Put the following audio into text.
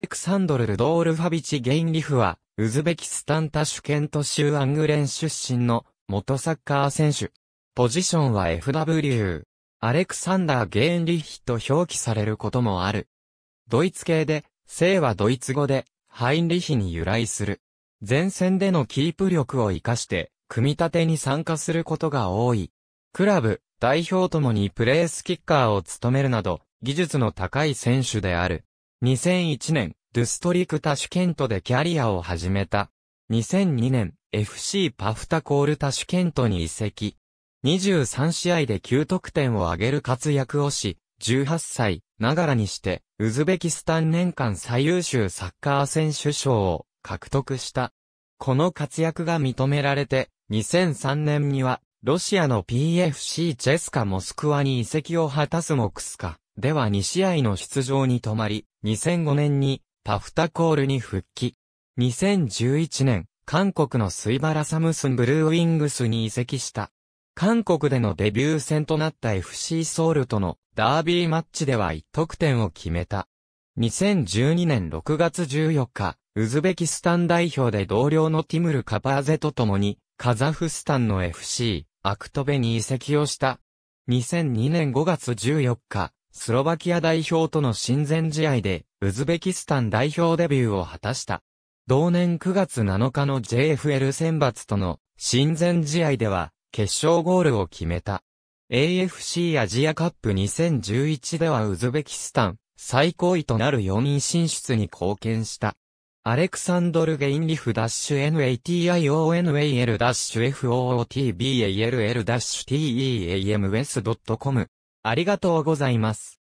アレクサンドル・ルドールファビチ・ゲインリフは、ウズベキスタンタシュケント州アングレン出身の元サッカー選手。ポジションは FW。アレクサンダー・ゲインリヒと表記されることもある。ドイツ系で、姓はドイツ語で、ハインリヒに由来する。前線でのキープ力を活かして、組み立てに参加することが多い。クラブ、代表ともにプレースキッカーを務めるなど、技術の高い選手である。2001年、ドゥストリクタシュケントでキャリアを始めた。2002年、FC パフタコールタシュケントに移籍。23試合で9得点を挙げる活躍をし、18歳、ながらにして、ウズベキスタン年間最優秀サッカー選手賞を獲得した。この活躍が認められて、2003年には、ロシアの PFC チェスカモスクワに移籍を果たすモクスカ。では2試合の出場に止まり、2005年にタフタコールに復帰。2011年、韓国のスイバラサムスンブルーウィングスに移籍した。韓国でのデビュー戦となった FC ソウルとのダービーマッチでは1得点を決めた。2012年6月14日、ウズベキスタン代表で同僚のティムル・カパーゼと共に、カザフスタンの FC、アクトベに移籍をした。2002年5月14日、スロバキア代表との親善試合で、ウズベキスタン代表デビューを果たした。同年9月7日の JFL 選抜との親善試合では、決勝ゴールを決めた。AFC アジアカップ2011ではウズベキスタン、最高位となる4位進出に貢献した。アレクサンドル・ゲインリフ -NATIONAL-FOOTBALL-TEAM-S.com ありがとうございます。